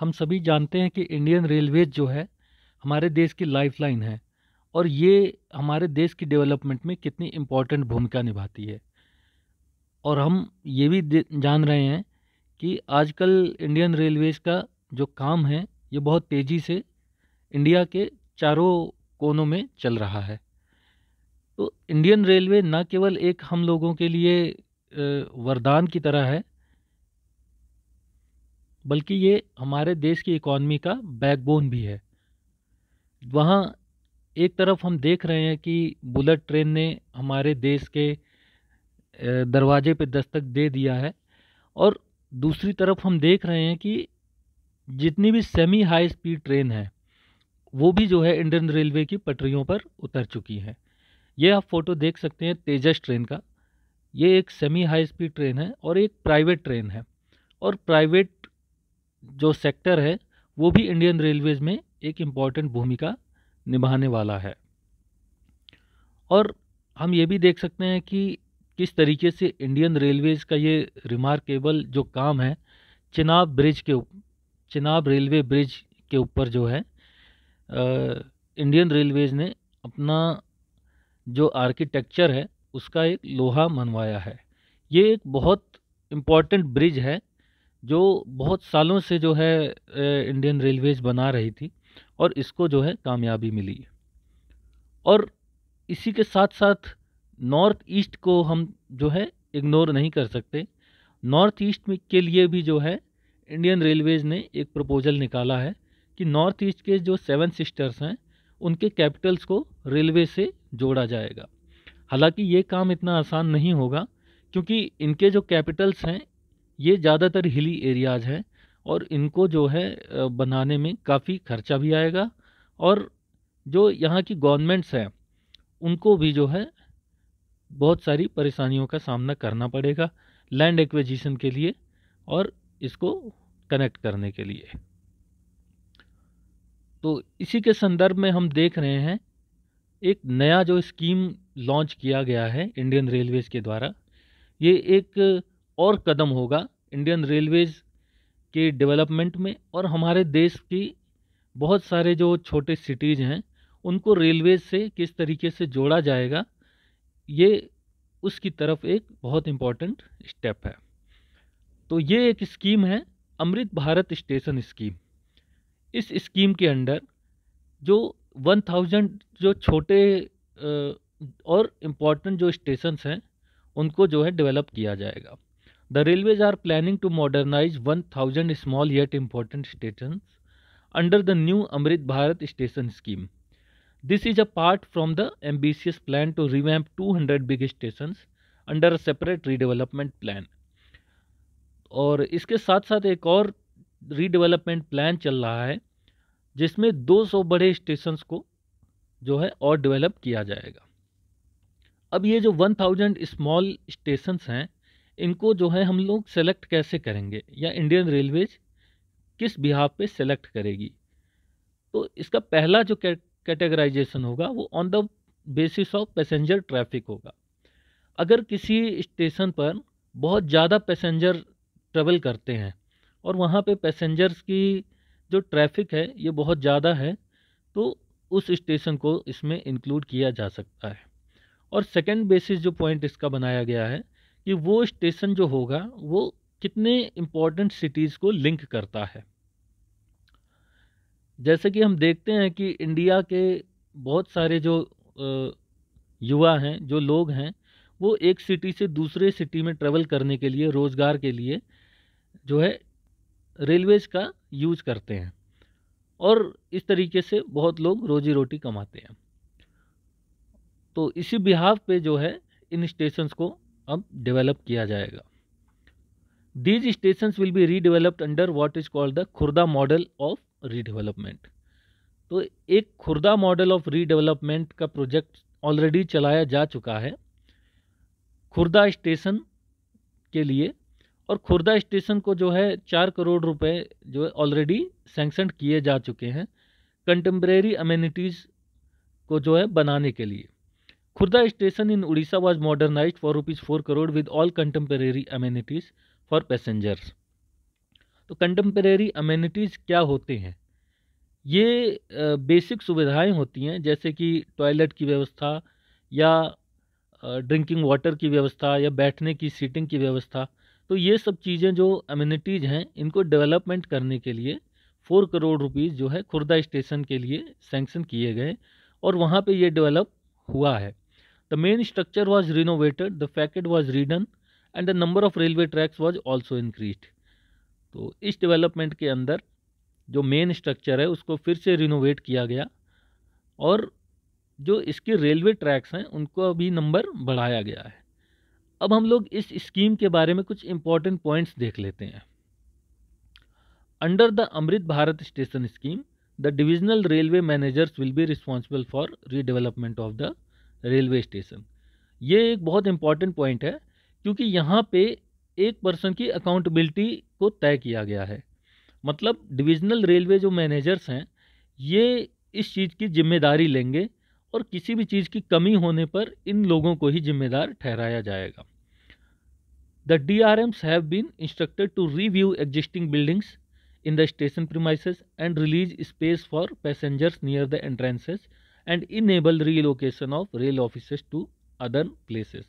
हम सभी जानते हैं कि इंडियन रेलवेज जो है हमारे देश की लाइफलाइन है और ये हमारे देश की डेवलपमेंट में कितनी इम्पोर्टेंट भूमिका निभाती है और हम ये भी जान रहे हैं कि आजकल इंडियन रेलवेज का जो काम है ये बहुत तेज़ी से इंडिया के चारों कोनों में चल रहा है तो इंडियन रेलवे ना केवल एक हम लोगों के लिए वरदान की तरह है बल्कि ये हमारे देश की इकॉनमी का बैकबोन भी है वहाँ एक तरफ हम देख रहे हैं कि बुलेट ट्रेन ने हमारे देश के दरवाजे पे दस्तक दे दिया है और दूसरी तरफ हम देख रहे हैं कि जितनी भी सेमी हाई स्पीड ट्रेन है वो भी जो है इंडियन रेलवे की पटरियों पर उतर चुकी है ये आप फ़ोटो देख सकते हैं तेजस ट्रेन का ये एक सेमी हाई स्पीड ट्रेन है और एक प्राइवेट ट्रेन है और प्राइवेट जो सेक्टर है वो भी इंडियन रेलवेज़ में एक इम्पॉर्टेंट भूमिका निभाने वाला है और हम ये भी देख सकते हैं कि किस तरीके से इंडियन रेलवेज़ का ये रिमार्केबल जो काम है चिनाब ब्रिज के चिनाब रेलवे ब्रिज के ऊपर जो है इंडियन रेलवेज़ ने अपना जो आर्किटेक्चर है उसका एक लोहा मनवाया है ये एक बहुत इम्पॉर्टेंट ब्रिज है जो बहुत सालों से जो है इंडियन रेलवेज बना रही थी और इसको जो है कामयाबी मिली और इसी के साथ साथ नॉर्थ ईस्ट को हम जो है इग्नोर नहीं कर सकते नॉर्थ ईस्ट में के लिए भी जो है इंडियन रेलवेज ने एक प्रपोजल निकाला है कि नॉर्थ ईस्ट के जो सेवन सिस्टर्स हैं उनके कैपिटल्स को रेलवे से जोड़ा जाएगा हालांकि ये काम इतना आसान नहीं होगा क्योंकि इनके जो कैपिटल्स हैं ये ज़्यादातर हिली एरियाज़ हैं और इनको जो है बनाने में काफ़ी खर्चा भी आएगा और जो यहाँ की गवर्नमेंट्स हैं उनको भी जो है बहुत सारी परेशानियों का सामना करना पड़ेगा लैंड एक्विजिशन के लिए और इसको कनेक्ट करने के लिए तो इसी के संदर्भ में हम देख रहे हैं एक नया जो स्कीम लॉन्च किया गया है इंडियन रेलवेज़ के द्वारा ये एक और कदम होगा इंडियन रेलवेज़ के डेवलपमेंट में और हमारे देश की बहुत सारे जो छोटे सिटीज़ हैं उनको रेलवेज से किस तरीके से जोड़ा जाएगा ये उसकी तरफ एक बहुत इम्पॉर्टेंट स्टेप है तो ये एक स्कीम है अमृत भारत स्टेशन स्कीम इस स्कीम के अंडर जो 1000 जो छोटे और इम्पॉर्टेंट जो स्टेशंस हैं उनको जो है डेवलप किया जाएगा the railways are planning to modernise one thousand small yet important station under the new Amrit Bharat station scheme this is a part from the M B C S plan to revamp two hundred big station under a separate redevelopment plan और इसके साथ साथ एक और redevelopment plan चल रहा है जिसमें दो सौ बड़े स्टेशन को जो है और डेवलप किया जाएगा अब ये जो वन थाउजेंड स्मॉल स्टेशन हैं इनको जो है हम लोग सेलेक्ट कैसे करेंगे या इंडियन रेलवेज किस बिहाब पे सेलेक्ट करेगी तो इसका पहला जो कैटेगराइजेशन होगा वो on the basis of passenger traffic होगा अगर किसी स्टेशन पर बहुत ज़्यादा पैसेंजर ट्रेवल करते हैं और वहाँ पे पैसेंजर्स की जो ट्रैफिक है ये बहुत ज़्यादा है तो उस स्टेशन को इसमें इंक्लूड किया जा सकता है और सेकंड बेसिस जो पॉइंट इसका बनाया गया है कि वो स्टेशन जो होगा वो कितने इम्पोर्टेंट सिटीज़ को लिंक करता है जैसे कि हम देखते हैं कि इंडिया के बहुत सारे जो युवा हैं जो लोग हैं वो एक सिटी से दूसरे सिटी में ट्रेवल करने के लिए रोज़गार के लिए जो है रेलवेज़ का यूज़ करते हैं और इस तरीके से बहुत लोग रोजी रोटी कमाते हैं तो इसी बिहाव पे जो है इन स्टेशंस को अब डेवलप किया जाएगा these station will be redeveloped under what is called the Khurda model of redevelopment तो एक खुर्दा मॉडल ऑफ रीडेवलपमेंट का प्रोजेक्ट ऑलरेडी चलाया जा चुका है खुर्दा स्टेशन के लिए और खुर्दा स्टेशन को जो है चार करोड़ रुपए जो है ऑलरेडी सेंक्शन किए जा चुके हैं कंटेम्प्रेरी अम्यूनिटीज़ को जो है बनाने के लिए Khurda station in Orissa was modernise for rupees four crore with all contemporary amenities for passengers तो कंटेम्परेरी अमेनिटीज़ क्या होते हैं ये बेसिक सुविधाएं होती हैं जैसे कि टॉयलेट की व्यवस्था या ड्रिंकिंग वाटर की व्यवस्था या बैठने की सीटिंग की व्यवस्था तो ये सब चीज़ें जो अम्यूनिटीज़ हैं इनको डेवलपमेंट करने के लिए फोर करोड़ रुपीज़ जो है खुर्दा स्टेशन के लिए सेंक्शन किए गए और वहाँ पे ये डेवलप हुआ है The main structure was renovated, the facade was redone and the number of railway tracks was also increased. तो इस डेवलपमेंट के अंदर जो मेन स्ट्रक्चर है उसको फिर से रिनोवेट किया गया और जो इसके रेलवे ट्रैक्स हैं उनको अभी नंबर बढ़ाया गया है अब हम लोग इस स्कीम के बारे में कुछ इम्पॉर्टेंट पॉइंट्स देख लेते हैं under the Amrit Bharat station scheme the divisional railway managers will be responsible for redevelopment of the railway station ये एक बहुत इम्पॉर्टेंट पॉइंट है क्योंकि यहाँ पे एक पर्सन की अकाउंटेबिलिटी को तय किया गया है मतलब डिविजनल रेलवे जो मैनेजर्स हैं ये इस चीज़ की जिम्मेदारी लेंगे और किसी भी चीज़ की कमी होने पर इन लोगों को ही जिम्मेदार ठहराया जाएगा the D R Ms have been instructed to review existing buildings in the station premises and release space for passengers near the entrances and enable relocation of rail office to other places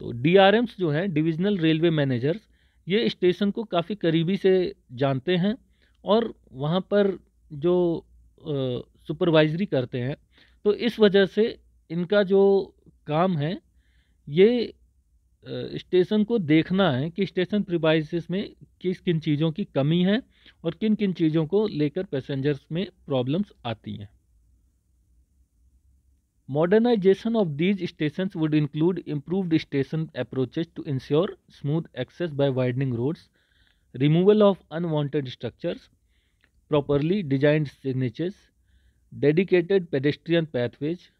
तो एम्स जो हैं divisional railway managers ये station को काफ़ी करीबी से जानते हैं और वहाँ पर जो सुपरवाइजरी करते हैं तो इस वजह से इनका जो काम है ये स्टेशन को देखना है कि स्टेशन प्रिवाइसिस में किस किन चीज़ों की कमी है और किन किन चीज़ों को लेकर पैसेंजर्स में प्रॉब्लम्स आती हैं Modernization of these stations would include improved station approaches to ensure smooth access by widening roads, removal of unwanted structures, properly designed signages, dedicated pedestrian pathways,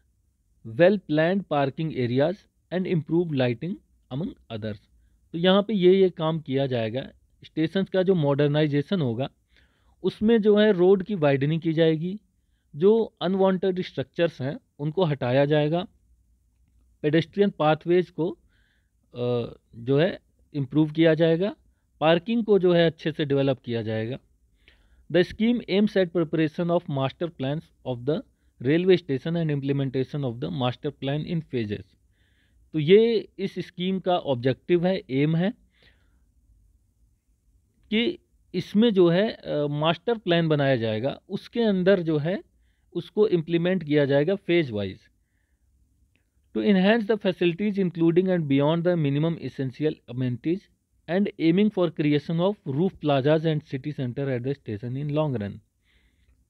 well planned parking areas and improved lighting among others. तो यहाँ पे ये ये काम किया जाएगा station का जो मॉडर्नाइजेशन होगा उसमें जो है रोड की वाइडनिंग की जाएगी जो अनवांटेड स्ट्रक्चर्स हैं उनको हटाया जाएगा पेडेस्ट्रियन पाथवेज को जो है इम्प्रूव किया जाएगा पार्किंग को जो है अच्छे से डेवलप किया जाएगा the scheme aims at preparation of master plans of the railway station and implementation of the master plan in phases तो ये इस स्कीम का ऑब्जेक्टिव है एम है कि इसमें जो है मास्टर प्लान बनाया जाएगा उसके अंदर जो है उसको इम्प्लीमेंट किया जाएगा phase wise to enhance the facilities including and beyond the minimum essential amenities and aiming for creation of roof plazas and city centre at the station in long run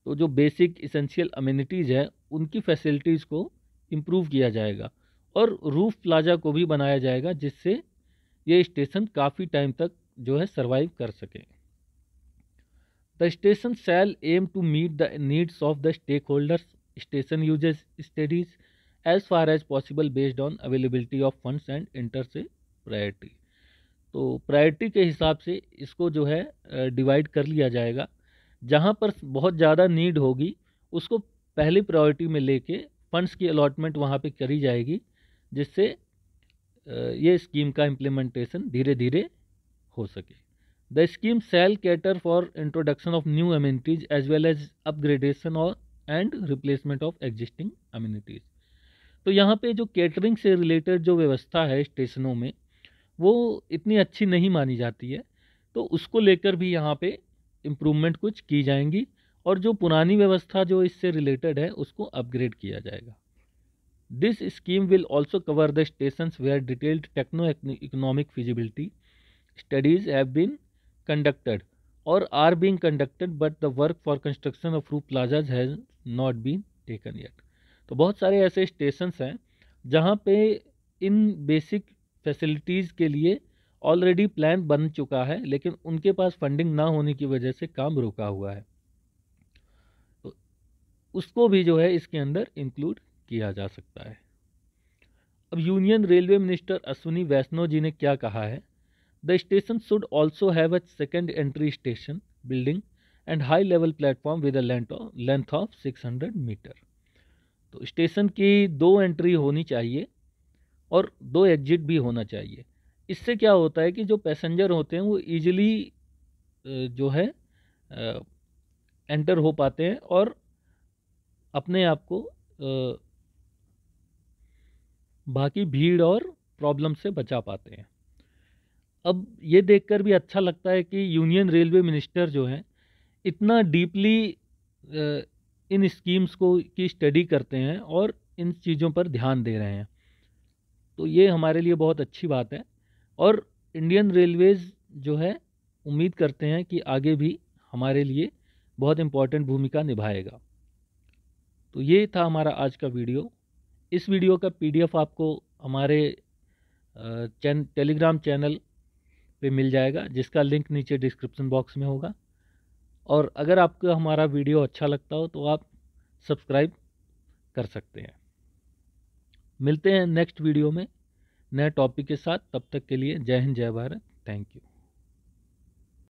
तो जो बेसिक इसेंशियल अमेनिटीज़ है उनकी facilities को improve किया जाएगा और roof plaza को भी बनाया जाएगा जिससे ये स्टेशन काफ़ी टाइम तक जो है सर्वाइव कर सकें the station shall aim to meet the needs of the stakeholders station uses studies as far as possible based on availability of funds and inter se priority तो priority के हिसाब से इसको जो है डिवाइड कर लिया जाएगा जहाँ पर बहुत ज़्यादा नीड होगी उसको पहली प्रायोरिटी में लेके फंड्स की अलॉटमेंट वहाँ पे करी जाएगी जिससे ये स्कीम का इम्प्लीमेंटेशन धीरे धीरे हो सके the scheme shall cater for introduction of new amenities as well as upgradation और and replacement of existing amenities तो यहाँ पे जो कैटरिंग से रिलेटेड जो व्यवस्था है स्टेशनों में वो इतनी अच्छी नहीं मानी जाती है तो उसको लेकर भी यहाँ पे इम्प्रूवमेंट कुछ की जाएंगी और जो पुरानी व्यवस्था जो इससे रिलेटेड है उसको अपग्रेड किया जाएगा this scheme will also cover the station where detailed techno economic feasibility studies have been conducted or are being conducted but the work for construction of roof plazas has not been taken yet तो बहुत सारे ऐसे station हैं जहाँ पे इन basic facilities के लिए already plan बन चुका है लेकिन उनके पास फंडिंग ना होने की वजह से काम रुका हुआ है तो उसको भी जो है इसके अंदर इंक्लूड किया जा सकता है अब union railway minister Ashwini Vaishnaw ji ने क्या कहा है The station should also have a second entry station building and high level platform with a length of, length of 600 metre तो स्टेशन की दो एंट्री होनी चाहिए और दो एग्जिट भी होना चाहिए इससे क्या होता है कि जो पैसेंजर होते हैं वो ईजिली जो है एंटर हो पाते हैं और अपने आप को बाकी भीड़ और प्रॉब्लम से बचा पाते हैं अब ये देखकर भी अच्छा लगता है कि यूनियन रेलवे मिनिस्टर जो हैं इतना डीपली इन स्कीम्स को की स्टडी करते हैं और इन चीज़ों पर ध्यान दे रहे हैं तो ये हमारे लिए बहुत अच्छी बात है और इंडियन रेलवेज़ जो है उम्मीद करते हैं कि आगे भी हमारे लिए बहुत इम्पॉर्टेंट भूमिका निभाएगा तो ये था हमारा आज का वीडियो इस वीडियो का पीडीएफ आपको हमारे चैन टेलीग्राम चैनल पे मिल जाएगा जिसका लिंक नीचे डिस्क्रिप्शन बॉक्स में होगा और अगर आपको हमारा वीडियो अच्छा लगता हो तो आप सब्सक्राइब कर सकते हैं मिलते हैं नेक्स्ट वीडियो में नए टॉपिक के साथ तब तक के लिए जय हिंद जय भारत थैंक यू